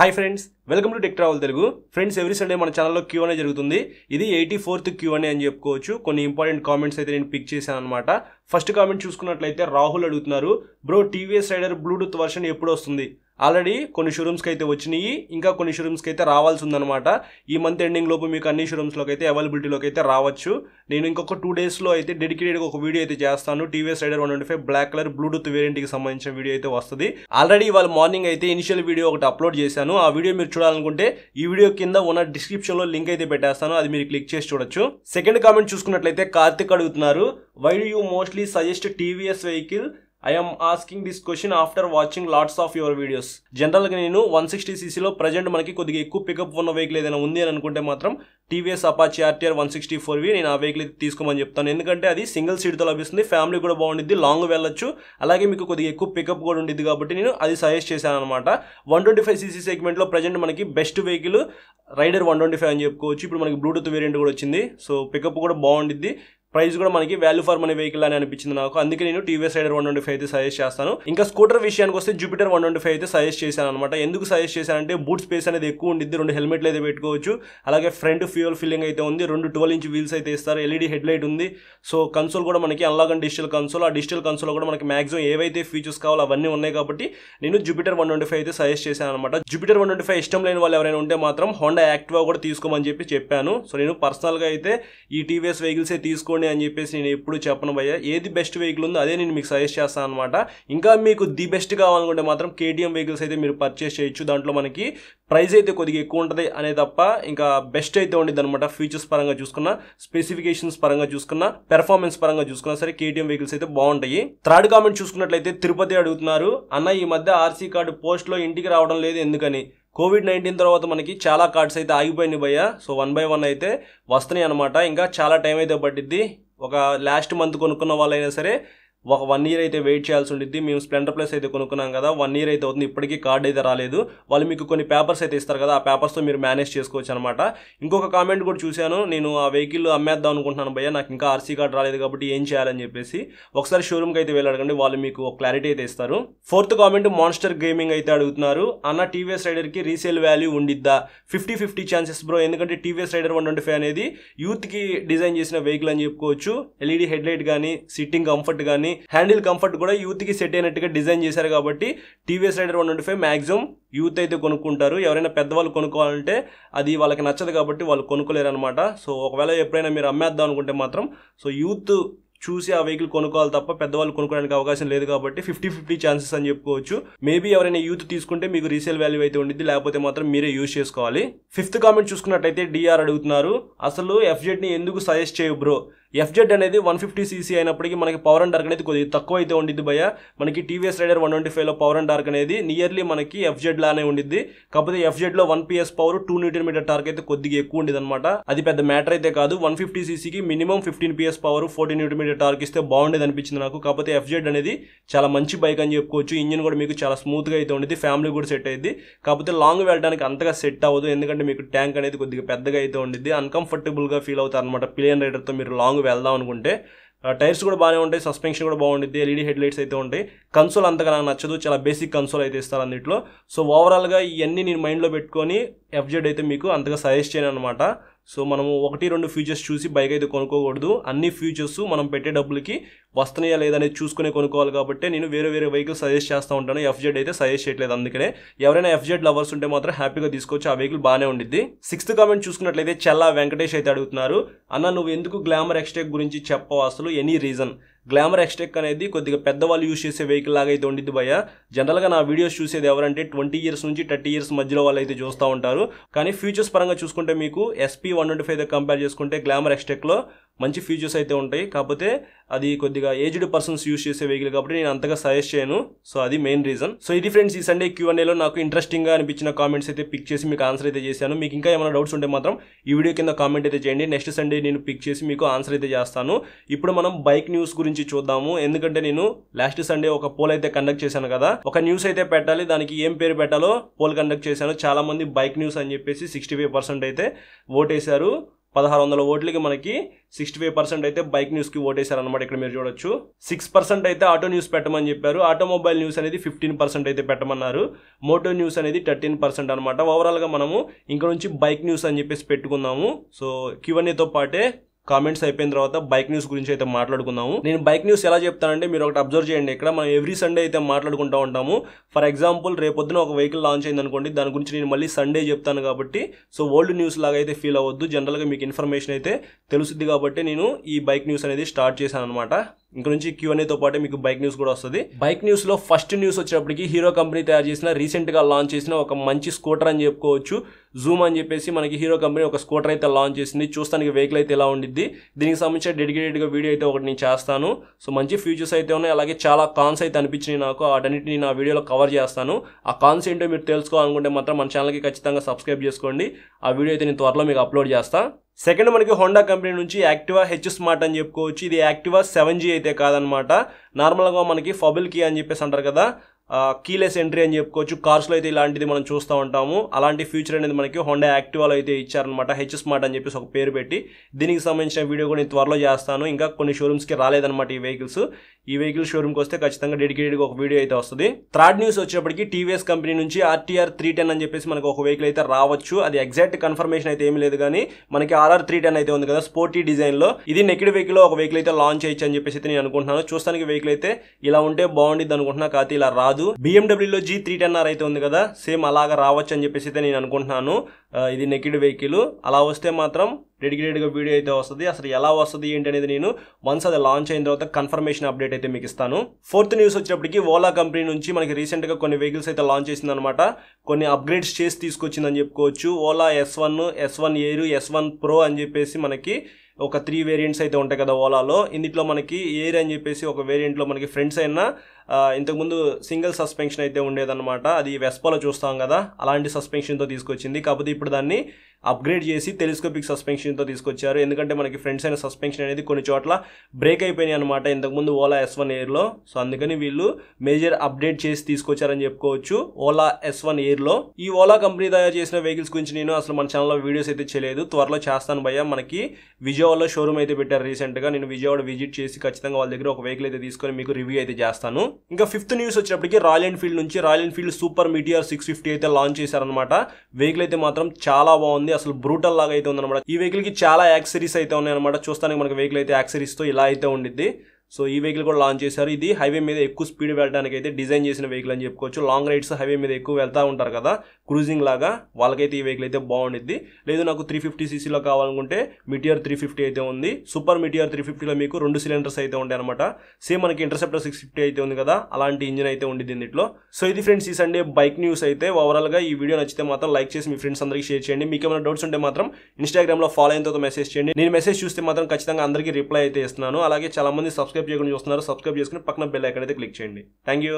hi friends welcome to Tech Travel Telugu friends every Sunday మన ఛానల్లో queue అనే జరుగుతుంది ఇది ఎయిటీ ఫోర్త్ క్యూ అనే అని చెప్పుకోవచ్చు కొన్ని ఇంపార్టెంట్ కామెంట్స్ అయితే నేను పిక్ చేశాను అనమాట ఫస్ట్ కామెంట్ చూసుకున్నట్లయితే రాహుల్ అడుగుతున్నారు bro TVS Raider Bluetooth version ఎప్పుడు వస్తుంది ఆల్రెడీ కొన్ని షోరూమ్స్కి అయితే వచ్చినాయి ఇంకా కొన్ని షోరూమ్స్కి అయితే రావాల్సి ఉందన్నమాట ఈ మంత్ ఎండింగ్ లోపు మీకు అన్ని షోరూమ్స్లోకి అయితే అవైలబిలిటీలోకి అయితే రావచ్చు నేను ఇంకొక టూ డేస్లో అయితే డెడికేటెడ్గా ఒక వీడియో అయితే చేస్తాను TVS Raider one twenty five black colour Bluetooth వేరియంట్కి సంబంధించిన వీడియో అయితే వస్తుంది ఆల్రెడీ ఇవాళ మార్నింగ్ అయితే ఇనిషియల్ వీడియో ఒకటి అప్లోడ్ చేశాను ఆ వీడియో మీరు చూడాలనుకుంటే ఈ వీడియో కింద ఉన్న డిస్క్రిప్షన్లో లింక్ అయితే పెట్టేస్తాను అది మీరు క్లిక్ చేసి చూడొచ్చు సెకండ్ కామెంట్ చూసుకున్నట్లయితే కార్తిక్ అడుగుతున్నారు why you mostly suggest TVS vehicle I'm asking this question after watching lots of your videos జనరల్గా నేను వన్ సిక్స్టీ సీసీలో ప్రజెంట్ మనకి కొద్దిగా ఎక్కువ పికప్ ఉన్న వెహికల్ ఏదైనా ఉంది అని అనుకుంటే మాత్రం TVS Apache RTR one sixty four V నేను ఆ వెహికల్ తీసుకోమని చెప్తాను ఎందుకంటే అది సింగిల్ సీట్తో లభిస్తుంది ఫ్యామిలీ కూడా బాగుండిద్ది లాంగ్ వెళ్ళొచ్చు అలాగే మీకు కొద్దిగా ఎక్కువ పికప్ కూడా ఉండిద్ది కాబట్టి నేను అది సజెస్ట్ చేశాను అనమాట వన్ ట్వంటీ ఫైవ్ సీసీ సెగ్మెంట్లో ప్రజెంట్ మనకి best vehicle Raider one twenty five అని చెప్పుకోవచ్చు ఇప్పుడు మనకి బ్లూటూత్ వేరియంట్ కూడా వచ్చింది సో పికప్ కూడా బాగుండిద్ది ప్రైస్ కూడా మనకి వాల్యూ ఫర్ మనీ వెహికల్ అని అనిపించింది నాకు అందుకే నేను TVS Raider one twenty five అయితే సజెస్ట్ చేస్తాను ఇంకా స్కూటర్ విషయానికి వస్తే జూపిటర్ వన్ ట్వంటీ ఫైవ్ అయితే సజెస్ట్ చేశాను అనమాట ఎందుకు సజెస్ట్ చేశానంటే బూట్ స్పేస్ అనేది ఎక్కువ ఉండిద్ది రెండు హెల్మెట్లు అయితే పెట్టుకోవచ్చు అలాగే ఫ్రంట్ ఫ్యూయల్ ఫిల్లింగ్ అయితే ఉంది రెండు ట్వెల్వ్ ఇంచ్ వీల్స్ అయితే ఇస్తారు ఎల్ఈడి హెడ్ లైట్ ఉంది సో కన్సోల్ కూడా మనకి అలాగే డిజిటల్ కన్సోల్ ఆ డిజిటల్ కన్సోల్ కూడా మనకి మాక్సిమం ఏవైతే ఫీచర్స్ కావాలో అవన్నీ ఉన్నాయి కాబట్టి నేను జూపిటర్ వన్ ట్వంటీ ఫైవ్ అయితే సజెస్ట్ చేశాను అనమాట జూపిటర్ వన్ ట్వంటీ ఫైవ్ ఇష్టం లేని వాళ్ళు ఎవరైనా ఉంటే మాత్రం హోండా యాక్టివా కూడా తీసుకోమని చెప్పి చెప్పాను సో నేను పర్సనల్గా అయితే ఈ టీవీఎస్ వెహికల్సే తీసుకోండి తీసుకోండి అని చెప్పేసి నేను ఎప్పుడు చెప్పను భయ్య ఏది బెస్ట్ వెహికల్ ఉందో అదే నేను మీకు సజెస్ట్ చేస్తాను అనమాట ఇంకా మీకు ది బెస్ట్ కావాలనుకుంటే మాత్రం కేటీఎం వెహికల్స్ అయితే మీరు పర్చేస్ చేయొచ్చు దాంట్లో మనకి ప్రైస్ అయితే కొద్దిగా ఎక్కువ ఉంటుంది అనే తప్ప ఇంకా బెస్ట్ అయితే ఉండేది అనమాట ఫీచర్స్ పరంగా చూసుకున్న స్పెసిఫికేషన్స్ పరంగా చూసుకున్న పెర్ఫార్మెన్స్ పరంగా చూసుకున్నా సరే కేటీఎం వెహికల్స్ అయితే బాగుంటాయి థర్డ్ కామెంట్ చూసుకున్నట్లయితే తిరుపతి అడుగుతున్నారు అన్న ఈ మధ్య ఆర్సీ కార్డు పోస్ట్లో ఇంటికి రావడం లేదు ఎందుకని కోవిడ్ నైన్టీన్ తర్వాత మనకి చాలా కార్డ్స్ అయితే ఆగిపోయినాయి భయ్య సో వన్ బై వన్ అయితే వస్తున్నాయి అనమాట ఇంకా చాలా టైం అయితే పట్టిద్ది ఒక లాస్ట్ మంత్ కొనుక్కున్న వాళ్ళైనా సరే ఒక వన్ ఇయర్ అయితే వెయిట్ చేయాల్సి ఉండిద్ది మేము స్ప్లెండర్ ప్లస్ అయితే కొనుక్కున్నాం కదా వన్ ఇయర్ అయితే అవుతుంది ఇప్పటికీ కార్డ్ అయితే రాలేదు వాళ్ళు మీకు కొన్ని పేపర్స్ అయితే ఇస్తారు కదా ఆ పేపర్స్తో మీరు మేనేజ్ చేసుకోవచ్చు అనమాట ఇంకొక కామెంట్ కూడా చూశాను నేను ఆ వెహికల్ అమ్మేద్దాం అనుకుంటున్నాను భయ్య నాకు ఇంకా ఆర్సీ కార్డ్ రాలేదు కాబట్టి ఏం చేయాలని చెప్పేసి ఒకసారి షోరూమ్కి అయితే వెళ్ళి అడగండి వాళ్ళు మీకు ఒక క్లారిటీ అయితే ఇస్తారు ఫోర్త్ కామెంట్ మాన్స్టర్ గేమింగ్ అయితే అడుగుతున్నారు అన్న టీవీఎస్ రైడర్కి రీసేల్ వాల్యూ ఉండిద్దా ఫిఫ్టీ ఫిఫ్టీ ఛాన్సెస్ బ్రో ఎందుకంటే TVS Raider one twenty five అనేది యూత్కి డిజైన్ చేసిన వెహికల్ అని చెప్పుకోవచ్చు ఎల్ఈడి హెడ్లైట్ కానీ సిట్టింగ్ కంఫర్ట్ కానీ కానీ హ్యాండిల్ కంఫర్ట్ కూడా యూత్కి సెట్ అయినట్టుగా డిజైన్ చేశారు కాబట్టి TVS Raider one twenty five maximum youth అయితే కొనుక్కుంటారు ఎవరైనా పెద్దవాళ్ళు కొనుక్కోవాలంటే అది వాళ్ళకి నచ్చదు కాబట్టి వాళ్ళు కొనుక్కోలేరు అనమాట సో ఒకవేళ ఎప్పుడైనా మీరు అమ్మేద్దాం అనుకుంటే మాత్రం సో యూత్ చూసి ఆ వెహికల్ కొనుక్కోవాలి తప్ప పెద్దవాళ్ళు కొనుక్కోవడానికి అవకాశం లేదు కాబట్టి ఫిఫ్టీ ఫిఫ్టీ ఛాన్సెస్ అని చెప్పుకోవచ్చు మేబీ ఎవరైనా యూత్ తీసుకుంటే మీకు రీసేల్ వాల్యూ అయితే ఉండింది లేకపోతే మాత్రం మీరే యూజ్ చేసుకోవాలి ఫిఫ్త్ కామెంట్ చూసుకున్నట్టయితే డిఆర్ అడుగుతున్నారు అసలు ఎఫ్జెడ్ని ఎందుకు సజెస్ట్ చేయు బ్రో ఎఫ్జెడ్ అనేది వన్ ఫిఫ్టీ సీసీ అయినప్పటికీ మనకి పవర్ అండ్ డార్క్ అనేది కొద్దిగా తక్కువ అయితే ఉండిద్ది భయ మనకి TVS Raider one twenty five power and torque అనేది నియర్లీ మనకి ఎఫ్జెడ్ లానే ఉండిద్ది కాకపోతే ఎఫ్జెడ్లో one PS power two Newton metre torque అయితే కొద్దిగా ఎక్కువ ఉండేది అనమాట అది పెద్ద మ్యాటర్ అయితే కాదు వన్ ఫిఫ్టీ సీసీకి minimum fifteen PS power fourteen Newton metre torque ఇస్తే బాగుండేది అనిపించింది నాకు కాకపోతే ఎఫ్జెడ్ అనేది చాలా మంచి బైక్ అని చెప్పుకోవచ్చు ఇంజిన్ కూడా మీకు చాలా స్మూత్గా అయితే ఉండేది ఫ్యామిలీ కూడా సెట్ అయ్యింది కాకపోతే లాంగ్ వెళ్ళడానికి అంతగా సెట్ అవ్వదు ఎందుకంటే మీకు ట్యాంక్ అనేది కొద్దిగా పెద్దగా అయితే ఉండిద్ది అన్కంఫర్టబుల్గా ఫీల్ అవుతారు అనమాట ప్లేన్ రైడర్తో మీరు లాంగ్ లాంగ్ వెళ్దాం అనుకుంటే టైర్స్ కూడా బాగానే ఉంటాయి సస్పెన్షన్ కూడా బాగుంటుంది ఎల్ఈడి హెడ్ లైట్స్ అయితే ఉంటాయి కన్సోల్ అంతగా నాకు నచ్చదు చాలా బేసిక్ కన్సోల్ అయితే ఇస్తారు అన్నింటిలో సో ఓవరాల్గా ఇవన్నీ నేను మైండ్లో పెట్టుకొని ఎఫ్జెడ్ అయితే మీకు అంతగా సజెస్ట్ చేయను అనమాట సో మనము ఒకటి రెండు ఫ్యూచర్స్ చూసి బైక్ అయితే కొనుక్కోకూడదు అన్ని ఫ్యూచర్స్ మనం పెట్టే డబ్బులకి వస్తున్నాయా లేదా అనేది చూసుకునే కొనుక్కోవాలి కాబట్టి నేను వేరే వేరే వెహికల్ సజెస్ట్ చేస్తూ ఉంటాను ఎఫ్జెడ్ అయితే సజెస్ట్ చేయట్లేదు అందుకనే ఎవరైనా ఎఫ్జెడ్ లవర్స్ ఉంటే మాత్రం హ్యాపీగా తీసుకోవచ్చు ఆ వెహికల్ బాగానే ఉండిద్ది సిక్స్త్ కామెంట్ చూసుకున్నట్లయితే చల్లా వెంకటేష్ అయితే అడుగుతున్నారు అన్న నువ్వు ఎందుకు గ్లామర్ ఎక్స్టెక్ గురించి చెప్పవు అసలు ఎనీ రీజన్ గ్లామర్ ఎక్స్టెక్ అనేది కొద్దిగా పెద్దవాళ్ళు యూస్ చేసే వెహికల్ లాగా అయితే ఉండిద్ది భయ్య జనరల్గా నా వీడియోస్ చూసేది ఎవరంటే ట్వంటీ ఇయర్స్ నుంచి థర్టీ ఇయర్స్ మధ్యలో వాళ్ళు అయితే చూస్తూ ఉంటారు కానీ ఫ్యూచర్స్ పరంగా చూసుకుంటే మీకు SP one twenty five compare చేసుకుంటే గ్లామర్ ఎక్స్టెక్లో మంచి ఫీచర్స్ అయితే ఉంటాయి కాకపోతే అది కొద్దిగా ఏజ్డ్ పర్సన్స్ యూస్ చేసే వెహికల్ కాబట్టి నేను అంతగా సజెస్ట్ చేయను సో అది మెయిన్ రీజన్ సో ఇది ఫ్రెండ్స్ ఈ సండే క్యూఎన్ఏలో నాకు ఇంట్రెస్టింగ్గా అనిపించిన కామెంట్స్ అయితే పిక్ చేసి మీకు ఆన్సర్ అయితే చేశాను మీకు ఇంకా ఏమైనా డౌట్స్ ఉంటే మాత్రం ఈ వీడియో కింద కామెంట్ అయితే చేయండి నెక్స్ట్ సండే నేను పిక్ చేసి మీకు ఆన్సర్ అయితే చేస్తాను ఇప్పుడు మనం బైక్ న్యూస్ గురించి చూద్దాము ఎందుకంటే నేను లాస్ట్ సండే ఒక పోల్ అయితే కండక్ట్ చేశాను కదా ఒక న్యూస్ అయితే పెట్టాలి దానికి ఏం పేరు పెట్టాలో పోల్ కండక్ట్ చేశాను చాలామంది బైక్ న్యూస్ అని చెప్పేసి సిక్స్టీ ఫైవ్ పర్సెంట్ అయితే ఓటేశారు పదహారు వందల ఓట్లకి మనకి సిక్స్టీ ఫైవ్ పర్సెంట్ అయితే బైక్ న్యూస్కి ఓటేశారనమాట ఇక్కడ మీరు చూడొచ్చు సిక్స్ పర్సెంట్ అయితే ఆటో న్యూస్ పెట్టమని చెప్పారు ఆటోమొబైల్ న్యూస్ అనేది ఫిఫ్టీన్ పర్సెంట్ అయితే పెట్టమన్నారు మోటో న్యూస్ అనేది థర్టీన్ పర్సెంట్ అనమాట ఓవరాల్గా మనము ఇంక నుంచి బైక్ న్యూస్ అని చెప్పేసి పెట్టుకుందాము సో క్యూఎన్ఏతో పాటే కామెంట్స్ అయిపోయిన తర్వాత బైక్ న్యూస్ గురించి అయితే మాట్లాడుకుందాము నేను బైక్ న్యూస్ ఎలా చెప్తానంటే మీరు ఒకటి అబ్జర్వ్ చేయండి ఇక్కడ మనం ఎవ్రీ సండే అయితే మాట్లాడుకుంటూ ఉంటాము ఫర్ ఎగ్జాంపుల్ రేపొద్దున ఒక వెహికల్ లాంచ్ అయింది అనుకోండి దాని గురించి నేను మళ్ళీ సండే చెప్తాను కాబట్టి సో ఓల్డ్ న్యూస్ లాగా అయితే ఫీల్ అవ్వద్దు జనరల్గా మీకు ఇన్ఫర్మేషన్ అయితే తెలుస్తుంది కాబట్టి నేను ఈ బైక్ న్యూస్ అనేది స్టార్ట్ చేశాను అనమాట ఇంక నుంచి క్యూఎన్ఏతో పాటు మీకు బైక్ న్యూస్ కూడా వస్తుంది బైక్ న్యూస్లో ఫస్ట్ న్యూస్ వచ్చేటప్పటికి హీరో కంపెనీ తయారు చేసిన రీసెంట్గా లాంచ్ చేసిన ఒక మంచి స్కూటర్ అని చెప్పుకోవచ్చు జూమ్ అని చెప్పేసి మనకి హీరో కంపెనీ ఒక స్కూటర్ అయితే లాంచ్ చేసింది చూస్తానికి వెహికల్ అయితే ఎలా ఉండిద్ది దీనికి సంబంధించిన డెడికేటెడ్గా వీడియో అయితే ఒకటి నేను చేస్తాను సో మంచి ఫ్యూచర్స్ అయితే ఉన్నాయి అలాగే చాలా కాన్స్ అయితే అనిపించినాయి నాకు వాటన్నిటిని నా వీడియోలో కవర్ చేస్తాను ఆ కాన్స్ ఏంటో మీరు తెలుసుకోవాలనుకుంటే మాత్రం మన ఛానల్కి ఖచ్చితంగా సబ్స్క్రైబ్ చేసుకోండి ఆ వీడియో అయితే నేను త్వరలో మీకు అప్లోడ్ చేస్తాను సెకండ్ మనకి హోండా కంపెనీ నుంచి యాక్టివా హెచ్ స్మార్ట్ అని చెప్పుకోవచ్చు ఇది యాక్టివా సెవెన్ జీ అయితే కాదనమాట నార్మల్గా మనకి ఫబుల్ కీ అని చెప్పేసి అంటారు కదా కీలెస్ ఎంట్రీ అని చెప్పుకోవచ్చు కార్స్లో అయితే ఇలాంటిది మనం చూస్తూ ఉంటాము అలాంటి ఫ్యూచర్ అనేది మనకి హోండా యాక్టివాలో అయితే ఇచ్చారనమాట హెచ్ స్మార్ట్ అని చెప్పేసి ఒక పేరు పెట్టి దీనికి సంబంధించిన వీడియో కూడా నేను త్వరలో చేస్తాను ఇంకా కొన్ని షోరూమ్స్కి రాలేదనమాట ఈ వెహికల్స్ ఈ వెహికల్ షోరూమ్కి వస్తే ఖచ్చితంగా డెడికేటెడ్గా ఒక వీడియో అయితే వస్తుంది థర్డ్ న్యూస్ వచ్చేప్పటికి టీవీఎస్ కంపెనీ నుంచి ఆర్టీఆర్ త్రీ టెన్ అని చెప్పేసి మనకు ఒక వెహికల్ అయితే రావచ్చు అది ఎగ్జాక్ట్ కన్ఫర్మేషన్ అయితే ఏమి లేదు కానీ మనకి ఆర్ఆర్ త్రీ టెన్ అయితే ఉంది కదా స్పోర్టీ డిజైన్లో ఇది నెక్డ్ వెహికల్లో ఒక వెహికల్ అయితే లాంచ్ చేయొచ్చు అని చెప్పేసి నేను అనుకుంటున్నాను చూస్తానికి వెహికల్ అయితే ఇలా ఉంటే బాగుండిద్ది అనుకుంటున్నా కాకపోతే ఇలా రాదు బీఎండబ్ల్యూలో జీ త్రీ టెన్ ఆర్ అయితే ఉంది కదా సేమ్ అలాగా రావచ్చు అని చెప్పేసి అయితే నేను అనుకుంటున్నాను ఇది నెకిడ్ వెహికల్ అలా వస్తే మాత్రం డెడికేటెడ్గా వీడియో అయితే వస్తుంది అసలు ఎలా వస్తుంది ఏంటి అనేది నేను వన్స్ అది లాంచ్ అయిన తర్వాత కన్ఫర్మేషన్ అప్డేట్ అయితే మీకు ఇస్తాను ఫోర్త్ న్యూస్ వచ్చేప్పటికి ఓలా కంపెనీ నుంచి మనకి రీసెంట్గా కొన్ని వెహికల్స్ అయితే లాంచ్ చేసింది అనమాట కొన్ని అప్గ్రేడ్స్ చేసి తీసుకొచ్చిందని చెప్పుకోవచ్చు Ola S one S one air S one pro అని చెప్పేసి మనకి ఒక త్రీ వేరియంట్స్ అయితే ఉంటాయి కదా ఓలాలో ఇందులో మనకి ఏరు అని చెప్పేసి ఒక వేరియంట్లో మనకి ఫ్రెండ్స్ అయినా ఇంతకుముందు సింగిల్ సస్పెన్షన్ అయితే ఉండేదన్నమాట అది వెస్పాలో చూస్తాం కదా అలాంటి సస్పెన్షన్తో తీసుకొచ్చింది కాకపోతే ఇప్పుడు దాన్ని అప్గ్రేడ్ చేసి టెలిస్కోపిక్ సస్పెన్షన్తో తీసుకొచ్చారు ఎందుకంటే మనకి ఫ్రంట్ సైడ్ సస్పెన్షన్ అనేది కొన్ని చోట్ల బ్రేక్ అయిపోయినాయి అనమాట ఇంతకుముందు ఓలా ఎస్ వన్ ఎయిర్లో సో అందుకని వీళ్ళు మేజర్ అప్డేట్ చేసి తీసుకొచ్చారని చెప్పుకోవచ్చు ఓలా ఎస్ వన్ ఎయిర్లో ఈ ఓలా కంపెనీ తయారు చేసిన వెహికల్స్ గురించి నేను అసలు మన ఛానల్లో వీడియోస్ అయితే చేయలేదు త్వరలో చేస్తాను భయ్య మనకి విజయవాడలో షోరూమ్ అయితే పెట్టారు రీసెంట్గా నేను విజయవాడ విజిట్ చేసి ఖచ్చితంగా వాళ్ళ దగ్గర ఒక వెహికల్ అయితే తీసుకొని మీకు రివ్యూ అయితే చేస్తాను ఇంకా ఫిఫ్త్ న్యూస్ వచ్చినప్పటికి రాయల్ ఎన్ఫీల్డ్ నుంచి Royal Enfield super Meteor six fifty అయితే లాంచ్ చేశారనమాట వెహికల్ అయితే మాత్రం చాలా బాగుంది అసలు బ్రూటల్ లాగా అయితే అనమాట ఈ వెహికల్ కి చాలా యాక్సరీస్ అయితే ఉన్నాయన్నమాట చూస్తానికి మనకి వెహికల్ అయితే తో ఇలా అయితే ఉండిద్ది సో ఈ వెహికల్ కూడా లాంచ్ చేశారు ఇది హైవే మీద ఎక్కువ స్పీడ్ వెళ్ళడానికి అయితే డిజైన్ చేసిన వెహికల్ అని చెప్పుకోవచ్చు లాంగ్ రైడ్స్ హైవే మీద ఎక్కువ వెళ్తూ ఉంటారు కదా క్రూజింగ్ లాగా వాళ్ళకైతే ఈ వెహికల్ అయితే బాగుండిద్ది లేదు నాకు త్రీ ఫిఫ్టీ సీసీలో కావాలనుకుంటే మిటియర్ త్రీ ఫిఫ్టీ అయితే ఉంది సూపర్ మిటియర్ త్రీ ఫిఫ్టీలో మీకు రెండు సిలిండర్స్ అయితే ఉంటాయి అనమాట సేమ్ మనకి ఇంటర్సెప్టర్ సిక్స్ ఫిఫ్టీ అయితే ఉంది కదా అలాంటి ఇంజిన్ అయితే ఉండింది దీంట్లో సో ఇది ఫ్రెండ్స్ ఈ సండే బైక్ న్యూస్ అయితే ఓవరాల్గా ఈ వీడియో నచ్చితే మాత్రం లైక్ చేసి మీ ఫ్రెండ్స్ అందరికీ షేర్ చేయండి మీకు ఏమైనా డౌట్స్ ఉంటే మాత్రం ఇన్స్టాగ్రామ్లో ఫాలో అయిన తర్వాత మెసేజ్ చేయండి నేను మెసేజ్ చూస్తే మాత్రం ఖచ్చితంగా అందరికీ రిప్లై అయితే ఇస్తున్నాను అలాగే చాలా మంది సబ్స్క్రైబ్ సబ్స్క్రైబ్ చేయకుండా చూస్తున్నారు సబ్స్క్రైబ్ చేసుకుని పక్కన బెల్ ఎక్కడైతే క్లిక్ చేయండి థ్యాంక్ యూ